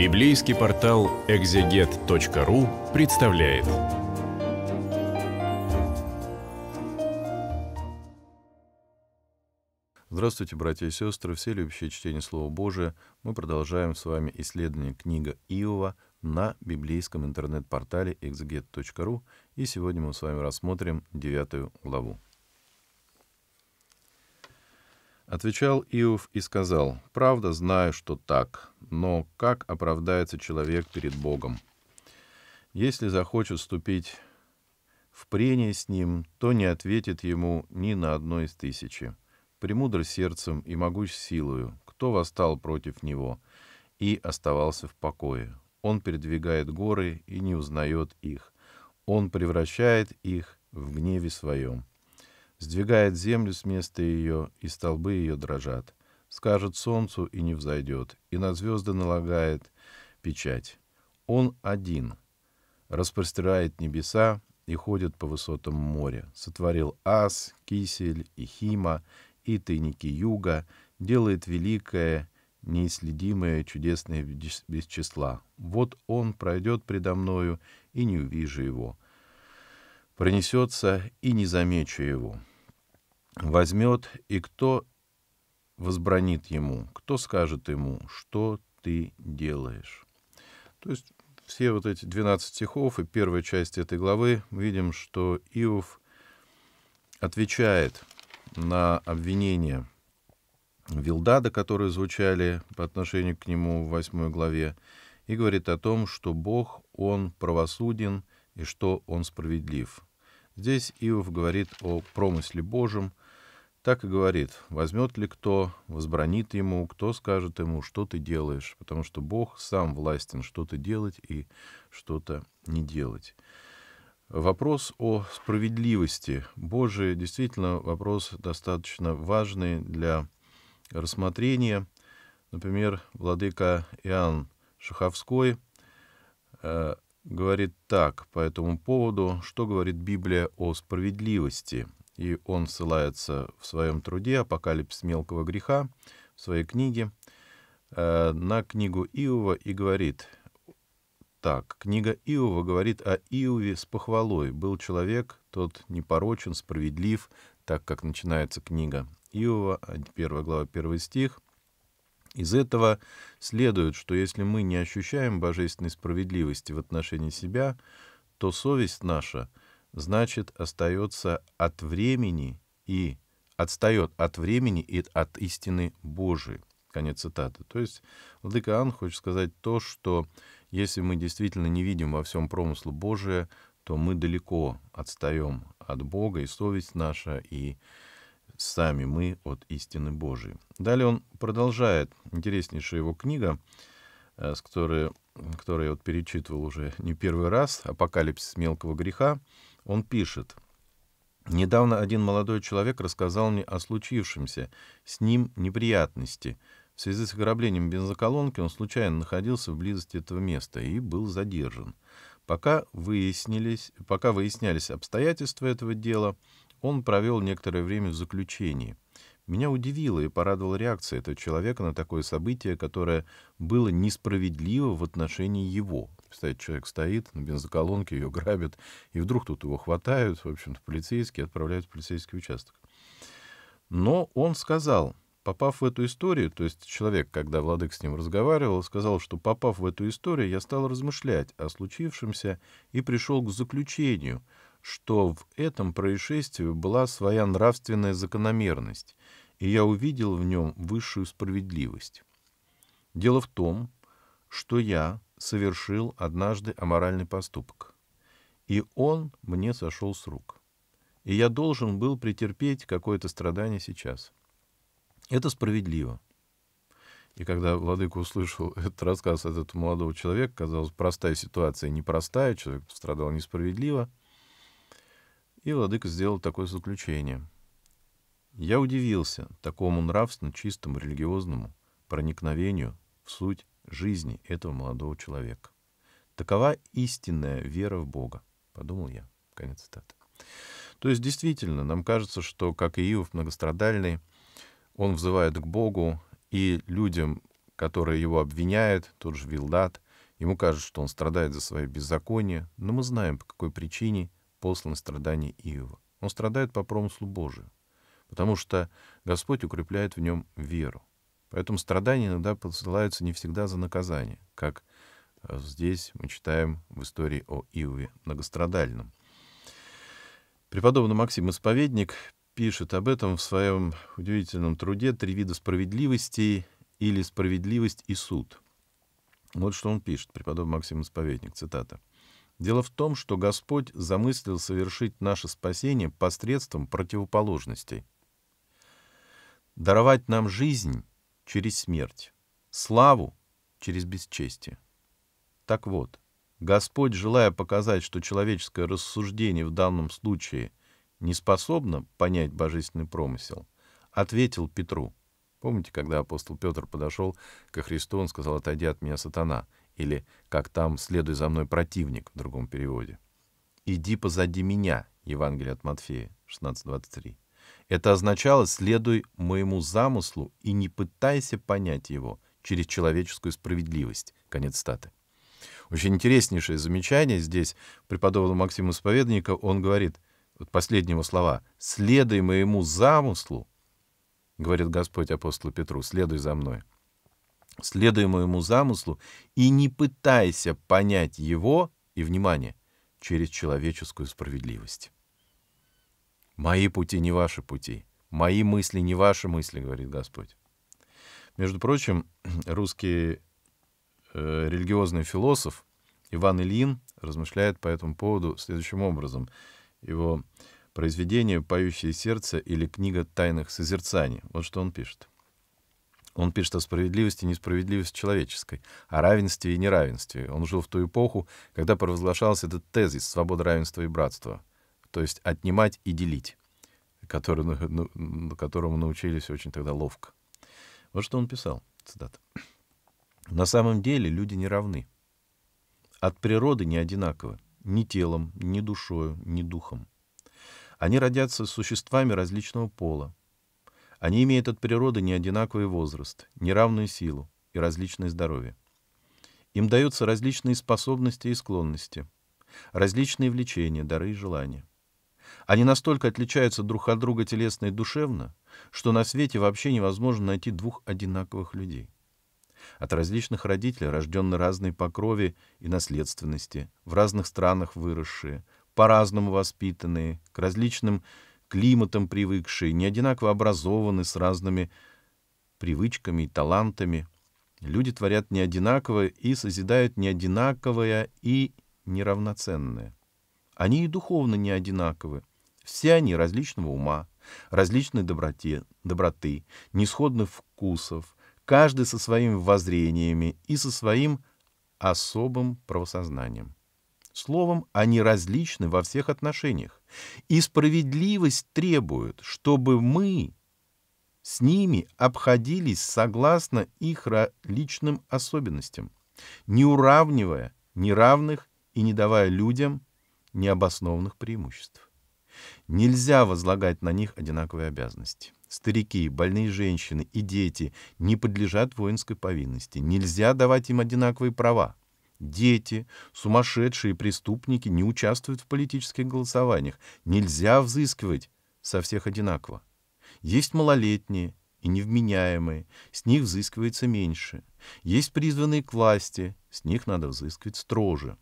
Библейский портал экзегет.ру представляет. Здравствуйте, братья и сестры, все любящие чтение Слова Божия. Мы продолжаем с вами исследование книга Иова на библейском интернет-портале exeget.ru, и сегодня мы с вами рассмотрим девятую главу. Отвечал Иов и сказал, «Правда, знаю, что так, но как оправдается человек перед Богом? Если захочет вступить в прение с ним, то не ответит ему ни на одно из тысячи. Премудр сердцем и могуч силою, кто восстал против него и оставался в покое. Он передвигает горы и не узнает их. Он превращает их в гневе своем. Сдвигает землю с места ее, и столбы ее дрожат. Скажет солнцу, и не взойдет, и на звезды налагает печать. Он один. Распростирает небеса и ходит по высотам моря. Сотворил Ас, Кисель и Хима, и тайники юга, делает великое, неисследимое, чудесное без числа. Вот он пройдет предо мною, и не увижу его. Пронесется, и не замечу его возьмет и кто возбранит ему, кто скажет ему, что ты делаешь. То есть все вот эти 12 стихов и первая часть этой главы видим, что Иов отвечает на обвинения Вилдада, которые звучали по отношению к нему в 8 главе, и говорит о том, что Бог, Он правосуден и что Он справедлив. Здесь Иов говорит о промысле Божьем, так и говорит, возьмет ли кто, возбранит ему, кто скажет ему, что ты делаешь, потому что Бог сам властен что-то делать и что-то не делать. Вопрос о справедливости Божией действительно вопрос достаточно важный для рассмотрения. Например, владыка Иоанн Шаховской э, говорит так по этому поводу, что говорит Библия о справедливости. И он ссылается в своем труде «Апокалипс мелкого греха» в своей книге э, на книгу Иова и говорит так. Книга Иова говорит о Иове с похвалой. «Был человек, тот непорочен, справедлив», так как начинается книга Иова, 1 а глава, 1 стих — из этого следует, что если мы не ощущаем божественной справедливости в отношении себя, то совесть наша, значит, остается от времени и отстает от времени и от истины Божией. Конец цитаты. То есть Владыка Ан хочет сказать то, что если мы действительно не видим во всем промыслу Божия, то мы далеко отстаем от Бога, и совесть наша, и сами мы от истины Божией. Далее он продолжает, интереснейшая его книга, э, с которой, которую я вот перечитывал уже не первый раз, «Апокалипсис мелкого греха», он пишет, «Недавно один молодой человек рассказал мне о случившемся, с ним неприятности. В связи с ограблением бензоколонки он случайно находился в этого места и был задержан. Пока, выяснились, пока выяснялись обстоятельства этого дела, — он провел некоторое время в заключении. Меня удивила и порадовала реакция этого человека на такое событие, которое было несправедливо в отношении его. Представляете, человек стоит на бензоколонке, ее грабят, и вдруг тут его хватают, в общем-то, полицейские, отправляют в полицейский участок. Но он сказал, попав в эту историю, то есть человек, когда Владык с ним разговаривал, сказал, что попав в эту историю, я стал размышлять о случившемся и пришел к заключению — что в этом происшествии была своя нравственная закономерность, и я увидел в нем высшую справедливость. Дело в том, что я совершил однажды аморальный поступок, и он мне сошел с рук. И я должен был претерпеть какое-то страдание сейчас. Это справедливо. И когда Владыка услышал этот рассказ от этого молодого человека, казалось, простая ситуация непростая, человек страдал несправедливо — и владыка сделал такое заключение. Я удивился такому нравственно чистому религиозному проникновению в суть жизни этого молодого человека. Такова истинная вера в Бога, подумал я. Конец цитаты. То есть действительно, нам кажется, что, как и Иов многострадальный, он взывает к Богу, и людям, которые его обвиняют, тот же Вилдат, ему кажется, что он страдает за свои беззакония, но мы знаем, по какой причине послан страдание Иова. Он страдает по промыслу Божию, потому что Господь укрепляет в нем веру. Поэтому страдания иногда посылаются не всегда за наказание, как э, здесь мы читаем в истории о Иове многострадальном. Преподобный Максим Исповедник пишет об этом в своем удивительном труде «Три вида справедливости» или «Справедливость и суд». Вот что он пишет, преподобный Максим Исповедник, цитата. Дело в том, что Господь замыслил совершить наше спасение посредством противоположностей. Даровать нам жизнь через смерть, славу через бесчестие. Так вот, Господь, желая показать, что человеческое рассуждение в данном случае не способно понять божественный промысел, ответил Петру. Помните, когда апостол Петр подошел ко Христу, он сказал, «Отойди от меня, сатана, или «как там, следуй за мной, противник» в другом переводе. «Иди позади меня» Евангелие от Матфея 16.23. Это означало «следуй моему замыслу и не пытайся понять его через человеческую справедливость». Конец статы. Очень интереснейшее замечание здесь преподобного Максима Исповедника. Он говорит, вот последнего слова, «следуй моему замыслу», говорит Господь апостолу Петру, «следуй за мной» следуемому ему замыслу и не пытайся понять его, и, внимание, через человеческую справедливость. «Мои пути не ваши пути, мои мысли не ваши мысли», — говорит Господь. Между прочим, русский э, религиозный философ Иван Ильин размышляет по этому поводу следующим образом. Его произведение «Поющее сердце» или книга «Тайных созерцаний». Вот что он пишет. Он пишет о справедливости и несправедливости человеческой, о равенстве и неравенстве. Он жил в ту эпоху, когда провозглашался этот тезис «свобода, равенства и братства, то есть отнимать и делить, который, ну, которому научились очень тогда ловко. Вот что он писал, цитата. «На самом деле люди не равны. От природы не одинаковы ни телом, ни душою, ни духом. Они родятся существами различного пола, они имеют от природы неодинаковый возраст, неравную силу и различное здоровье. Им даются различные способности и склонности, различные влечения, дары и желания. Они настолько отличаются друг от друга телесно и душевно, что на свете вообще невозможно найти двух одинаковых людей. От различных родителей рождены разные по крови и наследственности, в разных странах выросшие, по-разному воспитанные, к различным климатам привыкшие, не одинаково образованы с разными привычками и талантами. Люди творят не одинаково и созидают не одинаковое и неравноценное. Они и духовно не одинаковы. Все они различного ума, различной доброте, доброты, несходных вкусов, каждый со своими воззрениями и со своим особым правосознанием. Словом, они различны во всех отношениях. И справедливость требует, чтобы мы с ними обходились согласно их личным особенностям, не уравнивая неравных и не давая людям необоснованных преимуществ. Нельзя возлагать на них одинаковые обязанности. Старики, больные женщины и дети не подлежат воинской повинности. Нельзя давать им одинаковые права дети, сумасшедшие преступники не участвуют в политических голосованиях. Нельзя взыскивать со всех одинаково. Есть малолетние и невменяемые, с них взыскивается меньше. Есть призванные к власти, с них надо взыскивать строже.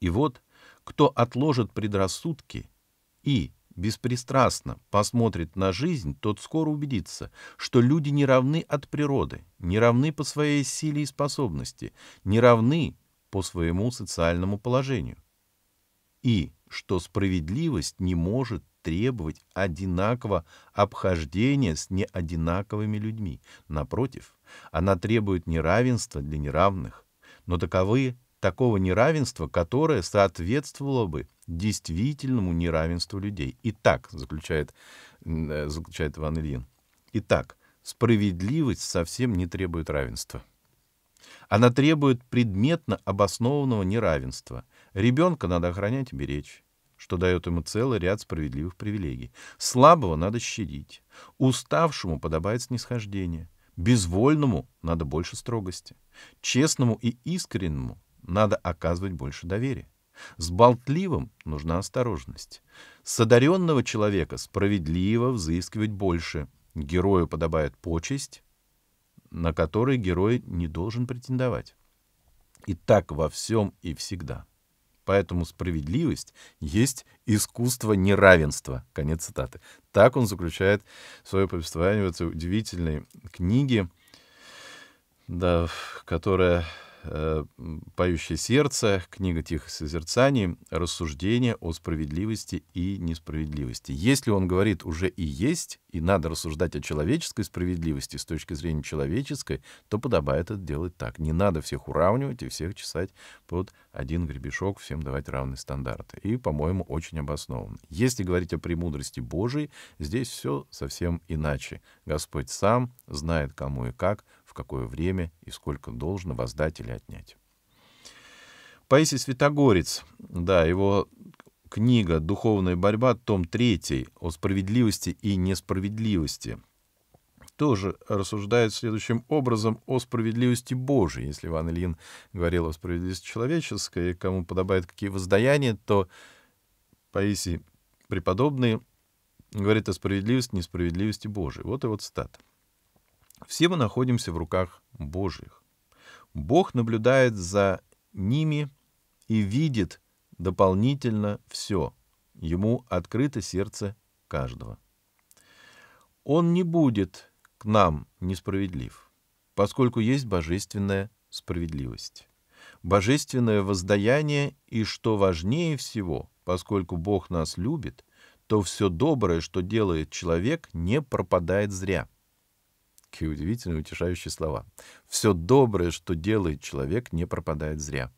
И вот, кто отложит предрассудки и беспристрастно посмотрит на жизнь, тот скоро убедится, что люди не равны от природы, не равны по своей силе и способности, не равны по своему социальному положению. И что справедливость не может требовать одинаково обхождения с неодинаковыми людьми. Напротив, она требует неравенства для неравных. Но таковые такого неравенства, которое соответствовало бы действительному неравенству людей. Итак, заключает, э, заключает Иван Ильин, итак, справедливость совсем не требует равенства. Она требует предметно обоснованного неравенства. Ребенка надо охранять и беречь что дает ему целый ряд справедливых привилегий. Слабого надо щадить. Уставшему подобает снисхождение. Безвольному надо больше строгости. Честному и искреннему надо оказывать больше доверия. С болтливым нужна осторожность. С одаренного человека справедливо взыскивать больше. Герою подобает почесть, на которой герой не должен претендовать. И так во всем и всегда. Поэтому справедливость есть искусство неравенства. Конец цитаты. Так он заключает свое повествование в этой удивительной книге, да, которая Э, «Поющее сердце», книга «Тихих созерцаний», рассуждение о справедливости и несправедливости. Если он говорит «уже и есть», и надо рассуждать о человеческой справедливости с точки зрения человеческой, то подобает это делать так. Не надо всех уравнивать и всех чесать под один гребешок, всем давать равные стандарты. И, по-моему, очень обоснованно. Если говорить о премудрости Божией, здесь все совсем иначе. Господь сам знает, кому и как — в какое время и сколько должно воздать или отнять. Паисий Святогорец, да, его книга «Духовная борьба», том 3 о справедливости и несправедливости, тоже рассуждает следующим образом о справедливости Божией. Если Иван Ильин говорил о справедливости человеческой, кому подобает какие воздаяния, то Паисий преподобный говорит о справедливости, несправедливости Божией. Вот и вот стат. Все мы находимся в руках Божьих. Бог наблюдает за ними и видит дополнительно все. Ему открыто сердце каждого. Он не будет к нам несправедлив, поскольку есть божественная справедливость, божественное воздаяние и, что важнее всего, поскольку Бог нас любит, то все доброе, что делает человек, не пропадает зря – Какие удивительные, утешающие слова. Все доброе, что делает человек, не пропадает зря.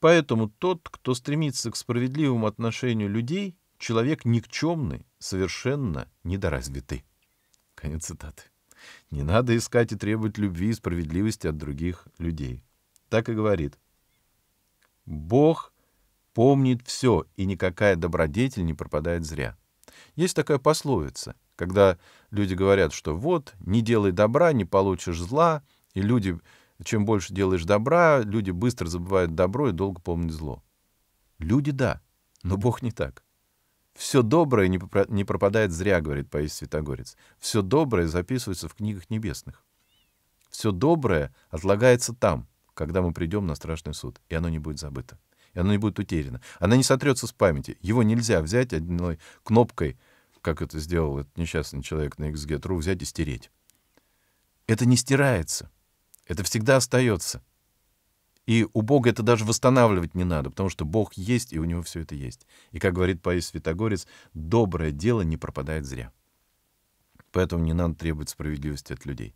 Поэтому тот, кто стремится к справедливому отношению людей, человек никчемный, совершенно недоразвитый. Конец цитаты. Не надо искать и требовать любви и справедливости от других людей. Так и говорит. Бог помнит все, и никакая добродетель не пропадает зря. Есть такая пословица — когда люди говорят, что вот, не делай добра, не получишь зла, и люди, чем больше делаешь добра, люди быстро забывают добро и долго помнят зло. Люди — да, но Бог не так. Все доброе не, пропадает зря, говорит Паис Святогорец. Все доброе записывается в книгах небесных. Все доброе отлагается там, когда мы придем на страшный суд, и оно не будет забыто. И оно не будет утеряно. Оно не сотрется с памяти. Его нельзя взять одной кнопкой как это сделал этот несчастный человек на XG.ru, взять и стереть. Это не стирается. Это всегда остается. И у Бога это даже восстанавливать не надо, потому что Бог есть, и у него все это есть. И, как говорит Паис Святогорец, доброе дело не пропадает зря. Поэтому не надо требовать справедливости от людей.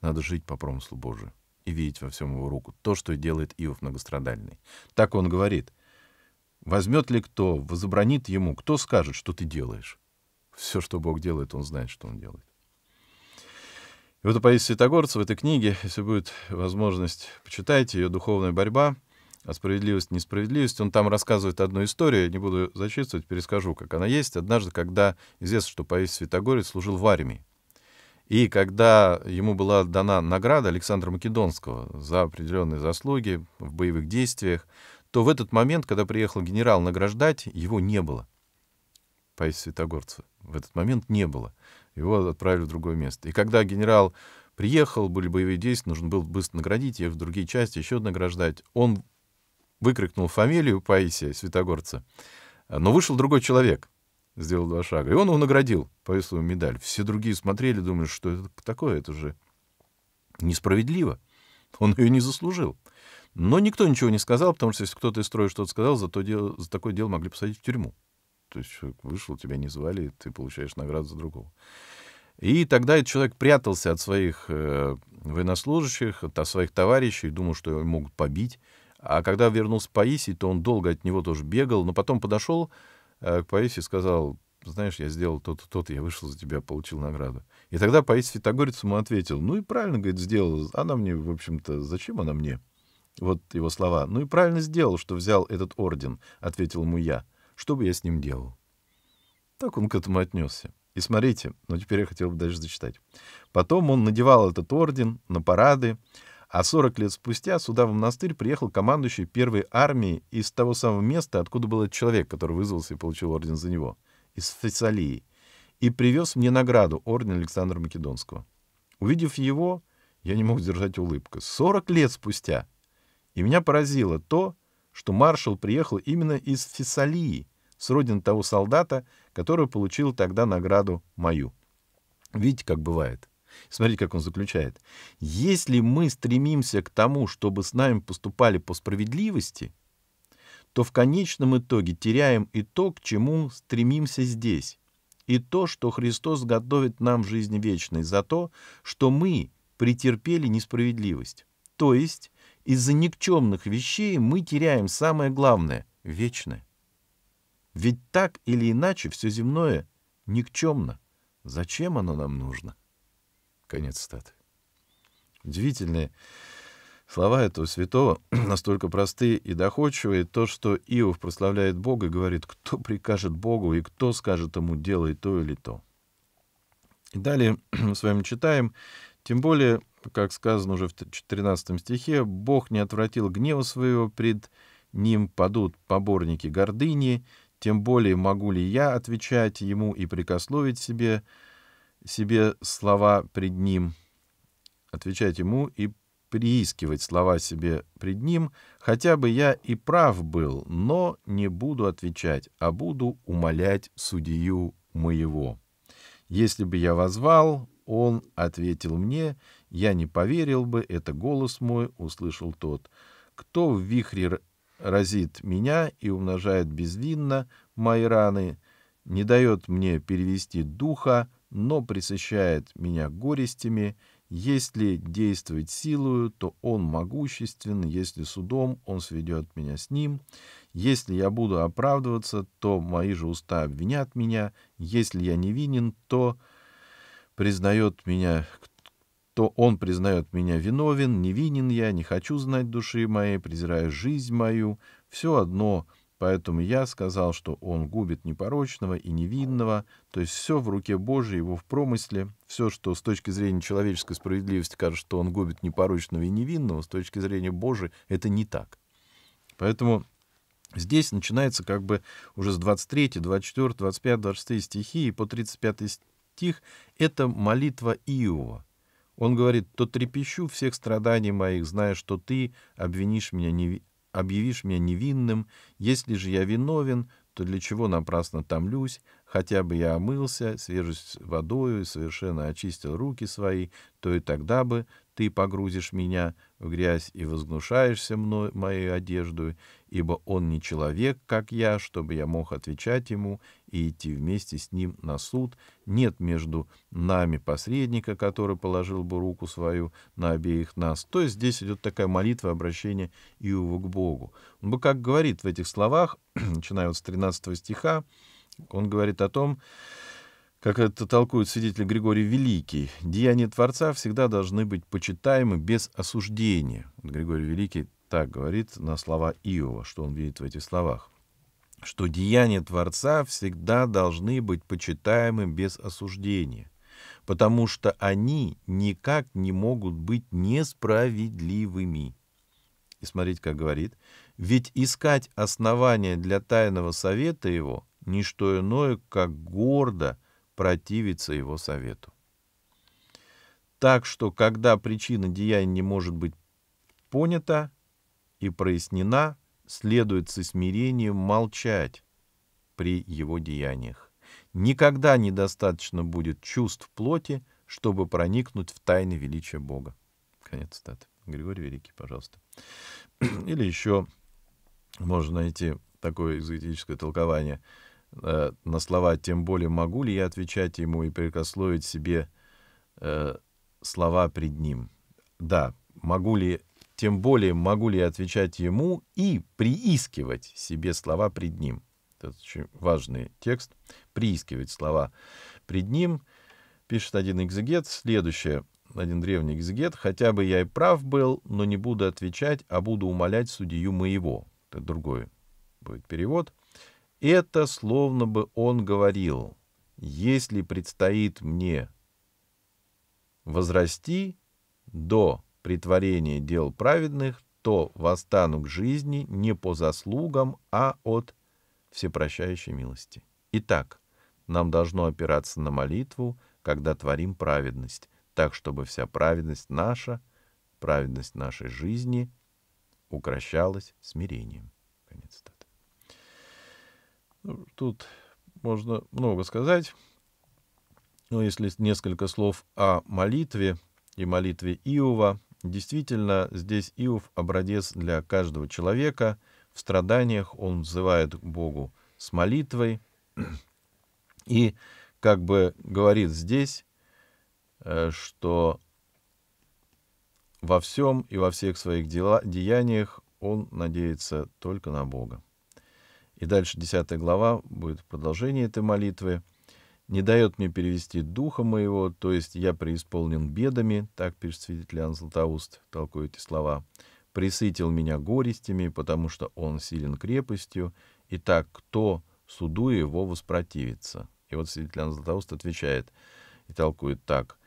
Надо жить по промыслу Божию и видеть во всем его руку, то, что делает Иов многострадальный. Так он говорит. «Возьмет ли кто, возобранит ему, кто скажет, что ты делаешь? все, что Бог делает, он знает, что он делает. И вот у Паисии Святогорца в этой книге, если будет возможность, почитайте ее «Духовная борьба», а справедливость, несправедливость. Он там рассказывает одну историю, я не буду зачитывать, перескажу, как она есть. Однажды, когда известно, что Паисий Святогорец служил в армии, и когда ему была дана награда Александра Македонского за определенные заслуги в боевых действиях, то в этот момент, когда приехал генерал награждать, его не было, Паисия Святогорца в этот момент не было. Его отправили в другое место. И когда генерал приехал, были боевые действия, нужно было быстро наградить, ехать в другие части, еще награждать. Он выкрикнул фамилию Паисия Святогорца, но вышел другой человек, сделал два шага, и он его наградил, повесил медаль. Все другие смотрели, думали, что это такое, это же несправедливо. Он ее не заслужил. Но никто ничего не сказал, потому что если кто-то из строя что-то сказал, за, то дело, за такое дело могли посадить в тюрьму. То есть человек вышел, тебя не звали, ты получаешь награду за другого. И тогда этот человек прятался от своих э, военнослужащих, от, от своих товарищей, думал, что его могут побить. А когда вернулся Паисий, то он долго от него тоже бегал, но потом подошел э, к Паисию и сказал, знаешь, я сделал то-то, то-то, я вышел за тебя, получил награду. И тогда Паисий Фитогорец ему ответил, ну и правильно, говорит, сделал, она мне, в общем-то, зачем она мне? Вот его слова. Ну и правильно сделал, что взял этот орден, ответил ему я что бы я с ним делал. Так он к этому отнесся. И смотрите, но ну теперь я хотел бы дальше зачитать. Потом он надевал этот орден на парады, а 40 лет спустя сюда в монастырь приехал командующий первой армии из того самого места, откуда был этот человек, который вызвался и получил орден за него, из Фессалии, и привез мне награду, орден Александра Македонского. Увидев его, я не мог сдержать улыбку. 40 лет спустя. И меня поразило то, что маршал приехал именно из Фессалии, с родин того солдата, который получил тогда награду мою. Видите, как бывает. Смотрите, как он заключает. Если мы стремимся к тому, чтобы с нами поступали по справедливости, то в конечном итоге теряем и то, к чему стремимся здесь, и то, что Христос готовит нам в жизни вечной за то, что мы претерпели несправедливость, то есть из-за никчемных вещей мы теряем самое главное — вечное. Ведь так или иначе все земное никчемно. Зачем оно нам нужно? Конец статы. Удивительные слова этого святого настолько простые и доходчивые. То, что Иов прославляет Бога, и говорит, кто прикажет Богу и кто скажет ему, делай то или то. И далее мы с вами читаем тем более, как сказано уже в 13 стихе, «Бог не отвратил гнева своего пред ним падут поборники гордыни, тем более могу ли я отвечать ему и прикословить себе, себе слова пред ним, отвечать ему и приискивать слова себе пред ним, хотя бы я и прав был, но не буду отвечать, а буду умолять судью моего. Если бы я возвал, он ответил мне, я не поверил бы, это голос мой, услышал тот. Кто в вихре разит меня и умножает безвинно мои раны, не дает мне перевести духа, но присыщает меня горестями, если действовать силою, то он могуществен, если судом, он сведет меня с ним. Если я буду оправдываться, то мои же уста обвинят меня. Если я невинен, то признает меня, то он признает меня виновен, невинен я, не хочу знать души моей, презираю жизнь мою, все одно, поэтому я сказал, что он губит непорочного и невинного, то есть все в руке Божией, его в промысле, все, что с точки зрения человеческой справедливости кажется, что он губит непорочного и невинного, с точки зрения Божией это не так. Поэтому Здесь начинается как бы уже с 23, 24, 25, 26 стихи и по 35 стих — это молитва Иова. Он говорит, «То трепещу всех страданий моих, зная, что ты обвинишь меня неви... объявишь меня невинным. Если же я виновен, то для чего напрасно томлюсь? Хотя бы я омылся, свежесть водою и совершенно очистил руки свои, то и тогда бы ты погрузишь меня в грязь и возгнушаешься мной, моей одеждой, ибо он не человек, как я, чтобы я мог отвечать ему и идти вместе с ним на суд. Нет между нами посредника, который положил бы руку свою на обеих нас. То есть здесь идет такая молитва, обращение Иова к Богу. Он бы как говорит в этих словах, начиная вот с 13 стиха, он говорит о том, как это толкует свидетель Григорий Великий, деяния Творца всегда должны быть почитаемы без осуждения. Григорий Великий так говорит на слова Иова, что он видит в этих словах, что деяния Творца всегда должны быть почитаемы без осуждения, потому что они никак не могут быть несправедливыми. И смотрите, как говорит, ведь искать основания для тайного совета его — ничто иное, как гордо противиться его совету. Так что, когда причина деяния не может быть понята, и прояснена, следует со смирением молчать при его деяниях. Никогда недостаточно будет чувств плоти, чтобы проникнуть в тайны величия Бога. Конец цитаты. Григорий Великий, пожалуйста. Или еще можно найти такое эзотерическое толкование э, на слова «тем более могу ли я отвечать ему и прикословить себе э, слова пред ним». Да, могу ли тем более могу ли я отвечать ему и приискивать себе слова пред ним. Это очень важный текст. Приискивать слова пред ним. Пишет один экзегет. Следующее. Один древний экзегет. «Хотя бы я и прав был, но не буду отвечать, а буду умолять судью моего». Это другой будет перевод. «Это словно бы он говорил, если предстоит мне возрасти до притворение дел праведных, то восстану к жизни не по заслугам, а от всепрощающей милости. Итак, нам должно опираться на молитву, когда творим праведность, так, чтобы вся праведность наша, праведность нашей жизни укращалась смирением. Конец цитаты. Ну, тут можно много сказать. Но если несколько слов о молитве и молитве Иова, Действительно, здесь Иов образец для каждого человека. В страданиях он взывает к Богу с молитвой. И как бы говорит здесь, э, что во всем и во всех своих дела, деяниях он надеется только на Бога. И дальше 10 глава будет продолжение этой молитвы – не дает мне перевести духа моего, то есть я преисполнен бедами, так пишет святитель Иоанн Златоуст, толкует эти слова, присытил меня горестями, потому что он силен крепостью, и так кто суду его воспротивится? И вот святитель Иоанн Златоуст отвечает и толкует так.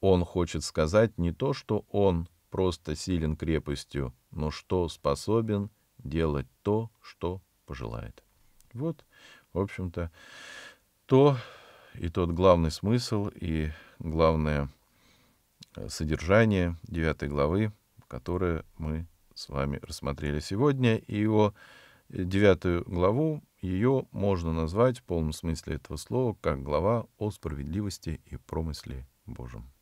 Он хочет сказать не то, что он просто силен крепостью, но что способен делать то, что пожелает. Вот, в общем-то, то, и тот главный смысл, и главное э, содержание 9 главы, которое мы с вами рассмотрели сегодня. И его э, девятую главу, ее можно назвать в полном смысле этого слова как глава о справедливости и промысле Божьем.